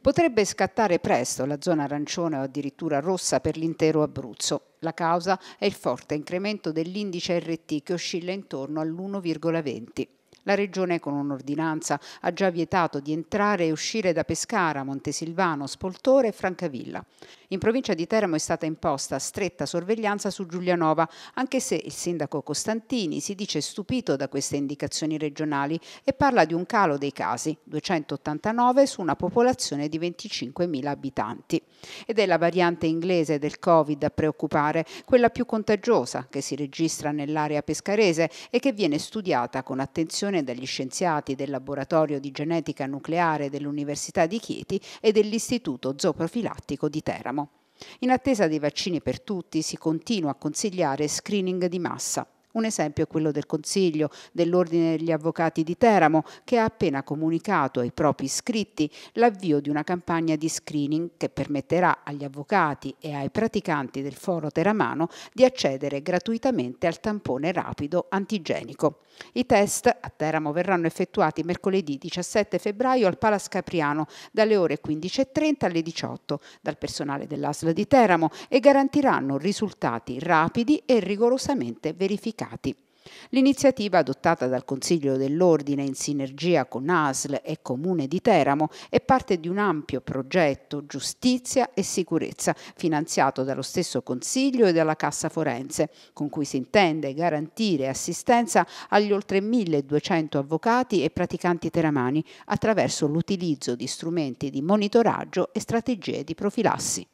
potrebbe scattare presto la zona arancione o addirittura rossa per l'intero Abruzzo. La causa è il forte incremento dell'indice RT che oscilla intorno all'1,20. La Regione, con un'ordinanza, ha già vietato di entrare e uscire da Pescara, Montesilvano, Spoltore e Francavilla. In provincia di Teramo è stata imposta stretta sorveglianza su Giulianova, anche se il sindaco Costantini si dice stupito da queste indicazioni regionali e parla di un calo dei casi, 289 su una popolazione di 25.000 abitanti. Ed è la variante inglese del Covid a preoccupare, quella più contagiosa che si registra nell'area pescarese e che viene studiata con attenzione collaborazione dagli scienziati del Laboratorio di Genetica Nucleare dell'Università di Chieti e dell'Istituto Zooprofilattico di Teramo. In attesa dei vaccini per tutti si continua a consigliare screening di massa. Un esempio è quello del Consiglio dell'Ordine degli Avvocati di Teramo, che ha appena comunicato ai propri iscritti l'avvio di una campagna di screening che permetterà agli avvocati e ai praticanti del foro teramano di accedere gratuitamente al tampone rapido antigenico. I test a Teramo verranno effettuati mercoledì 17 febbraio al Palas Capriano dalle ore 15.30 alle 18 dal personale dell'ASL di Teramo e garantiranno risultati rapidi e rigorosamente verificati mercati. L'iniziativa adottata dal Consiglio dell'Ordine in sinergia con ASL e Comune di Teramo è parte di un ampio progetto Giustizia e Sicurezza finanziato dallo stesso Consiglio e dalla Cassa Forense, con cui si intende garantire assistenza agli oltre 1200 avvocati e praticanti teramani attraverso l'utilizzo di strumenti di monitoraggio e strategie di profilassi.